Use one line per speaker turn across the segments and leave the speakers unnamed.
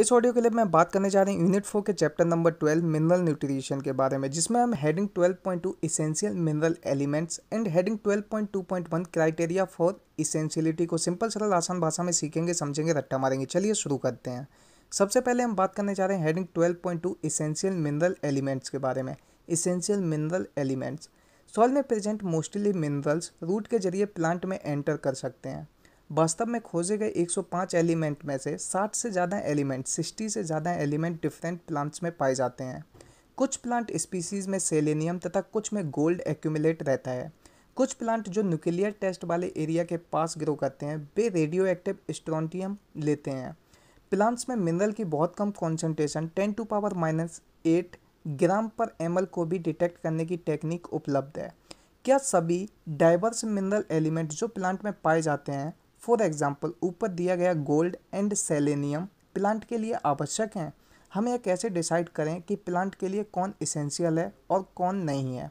इस ऑडियो के लिए मैं बात करने जा रही हूँ यूनिट फोर के chapter number twelve mineral nutrition के बारे में जिसमें हम heading twelve point two essential mineral elements and heading twelve point two point one criteria for essentiality को सिंपल सरल आसान भाषा में सीखेंगे समझेंगे रट्टा मारेंगे चलिए शुरू करते हैं सबसे पहले हम बात करने जा रहे हैं heading twelve point two essential mineral elements के बारे में इसेंशियल मिनरल एलिमेंट्स सॉइल में प्रेजेंट मोस्टली मिनरल्स रूट के जरिए प्लांट में एंटर कर सकते हैं वास्तव में खोजे गए 105 एलिमेंट में से 60 से ज़्यादा एलिमेंट 60 से ज़्यादा एलिमेंट डिफरेंट प्लांट्स में पाए जाते हैं कुछ प्लांट स्पीसीज़ में सेलेनियम तथा कुछ में गोल्ड एक्यूमुलेट रहता है कुछ प्लांट जो न्यूक्लियर टेस्ट वाले एरिया के पास ग्रो करते हैं वे रेडियो एक्टिव स्ट्रॉन्टियम लेते हैं प्लांट्स में मिनरल की बहुत कम concentration ten to power minus eight gram पर एम को भी डिटेक्ट करने की टेक्निक उपलब्ध है क्या सभी डाइवर्स मिनरल एलिमेंट जो प्लांट में पाए जाते हैं फॉर एग्जाम्पल ऊपर दिया गया गोल्ड एंड सेलेनियम प्लांट के लिए आवश्यक हैं हम यह कैसे डिसाइड करें कि प्लांट के लिए कौन इसेंशियल है और कौन नहीं है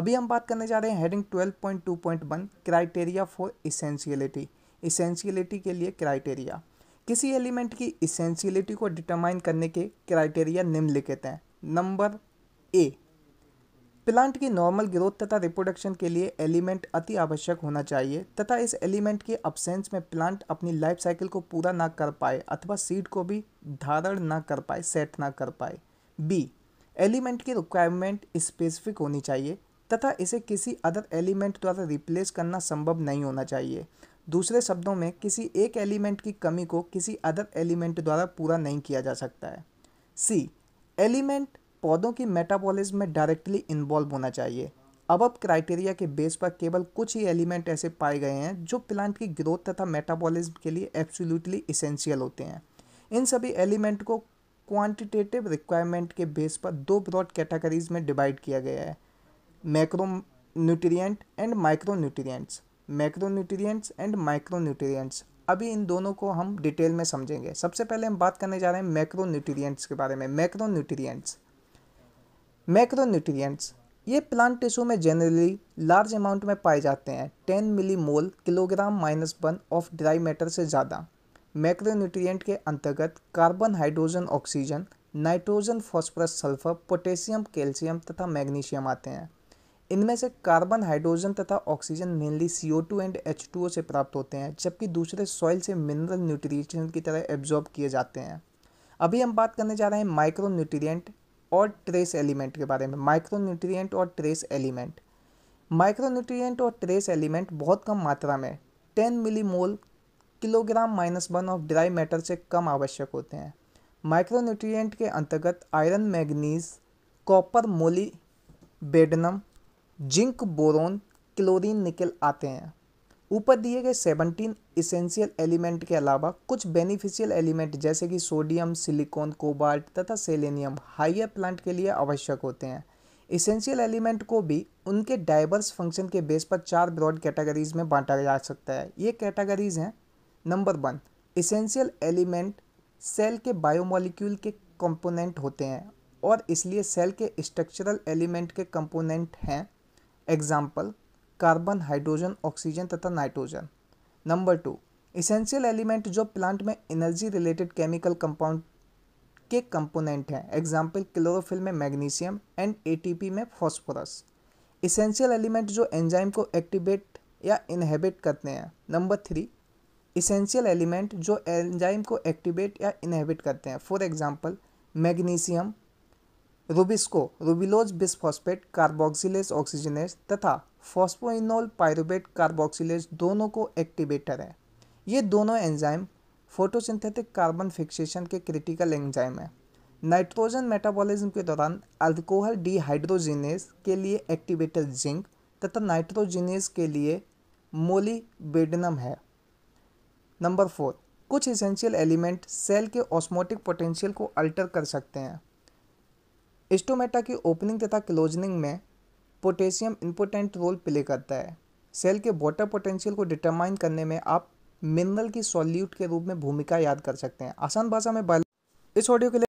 अभी हम बात करने जा रहे हैं heading 12.2.1 criteria for essentiality essentiality के लिए क्राइटेरिया किसी एलिमेंट की इसेंशियलिटी को डिटरमाइन करने के क्राइटेरिया निम्नलिखित हैं नंबर ए प्लांट की नॉर्मल ग्रोथ तथा रिप्रोडक्शन के लिए एलिमेंट अति आवश्यक होना चाहिए तथा इस एलिमेंट के अब्सेंस में प्लांट अपनी लाइफ साइकिल को पूरा ना कर पाए अथवा सीड को भी धारण ना कर पाए सेट ना कर पाए बी एलिमेंट की रिक्वायरमेंट स्पेसिफिक होनी चाहिए तथा इसे किसी अदर एलिमेंट द्वारा रिप्लेस करना संभव नहीं होना चाहिए दूसरे शब्दों में किसी एक एलिमेंट की कमी को किसी अदर एलिमेंट द्वारा पूरा नहीं किया जा सकता है सी एलिमेंट पौधों की मेटाबॉलिज्म में डायरेक्टली इन्वॉल्व होना चाहिए अब अब क्राइटेरिया के बेस पर केवल कुछ ही एलिमेंट ऐसे पाए गए हैं जो प्लांट की ग्रोथ तथा मेटाबॉलिज्म के लिए एब्सोल्युटली इसेंशियल होते हैं इन सभी एलिमेंट को क्वांटिटेटिव रिक्वायरमेंट के बेस पर दो ब्रॉड कैटेगरीज में डिवाइड किया गया है macronutrient and micronutrients macronutrients and micronutrients अभी इन दोनों को हम डिटेल में समझेंगे सबसे पहले हम बात करने जा रहे हैं मैक्रो न्यूट्रिएंट्स के बारे में मैक्रो न्यूट्रिएंट्स मैक्रोन्यूट्रिएंट्स ये प्लांट टिश्यू में जनरली लार्ज अमाउंट में पाए जाते हैं ten millimole kilogram minus one of dry matter से ज़्यादा मैक्रोन्यूट्रिएंट के अंतर्गत carbon hydrogen oxygen nitrogen phosphorus sulphur potassium calcium तथा मैग्नीशियम आते हैं इनमें से कार्बन हाइड्रोजन तथा oxygen mainly C O two and H two O से प्राप्त होते हैं जबकि दूसरे सॉइल से मिनरल न्यूट्रिशन की तरह एब्जॉर्ब किए जाते हैं अभी हम बात करने जा रहे हैं माइक्रो न्यूट्रियट और ट्रेस एलिमेंट के बारे में न्यूट्रियट और ट्रेस एलिमेंट न्यूट्रियट और ट्रेस एलिमेंट बहुत कम मात्रा में ten millimole kilogram minus one of dry matter से कम आवश्यक होते हैं माइक्रोन्यूट्रिएंट के अंतर्गत iron manganese copper molybdenum zinc boron chlorine nickel आते हैं ऊपर दिए गए 17 इसेंशियल एलिमेंट के अलावा कुछ बेनिफिशियल एलिमेंट जैसे कि सोडियम सिलिकॉन कोबाल्ट तथा सेलेनियम हाइयर प्लांट के लिए आवश्यक होते हैं इसेंशियल एलिमेंट को भी उनके डाइवर्स फंक्शन के बेस पर चार ब्रॉड कैटेगरीज में बांटा जा सकता है ये कैटेगरीज हैं number one essential element cell के बायोमोलिक्यूल के कंपोनेंट होते हैं और इसलिए सेल के स्ट्रक्चरल एलिमेंट के कंपोनेंट हैं एग्जाम्पल कार्बन हाइड्रोजन ऑक्सीजन तथा nitrogen number two essential element जो प्लांट में एनर्जी रिलेटेड केमिकल कंपाउंड के कंपोनेंट हैं एग्जाम्पल क्लोरोफिल में मैग्नीशियम एंड एटीपी में फॉस्फोरस इसेंशियल एलिमेंट जो एंजाइम को एक्टिवेट या इनहेबिट करते हैं नंबर थ्री इसेंशियल एलिमेंट जो एंजाइम को एक्टिवेट या इनहेबिट करते हैं for example magnesium rubisco ribulose bisphosphate carboxylase oxygenase तथा फॉस्फोइनोल पायरोबेट कार्बोक्सिलेज दोनों को एक्टिवेटर है ये दोनों एंजाइम फोटोसिंथेटिक कार्बन फिक्सेशन के क्रिटिकल एंजाइम है नाइट्रोजन मेटाबॉलिज्म के दौरान अल्कोहल डिहाइड्रोजिनेस के लिए एक्टिवेटर जिंक तथा नाइट्रोजिनेस के लिए मोलीबेडनम है नंबर फोर कुछ इसेंशियल एलिमेंट सेल के ऑस्मोटिक पोटेंशियल को अल्टर कर सकते हैं स्टोमेटा की ओपनिंग तथा क्लोजनिंग में पोटेशियम इम्पोर्टेंट रोल प्ले करता है सेल के वाटर पोटेंशियल को डिटरमाइन करने में आप मिनरल की सॉल्यूट के रूप में भूमिका याद कर सकते हैं आसान भाषा में इस ऑडियो के लिए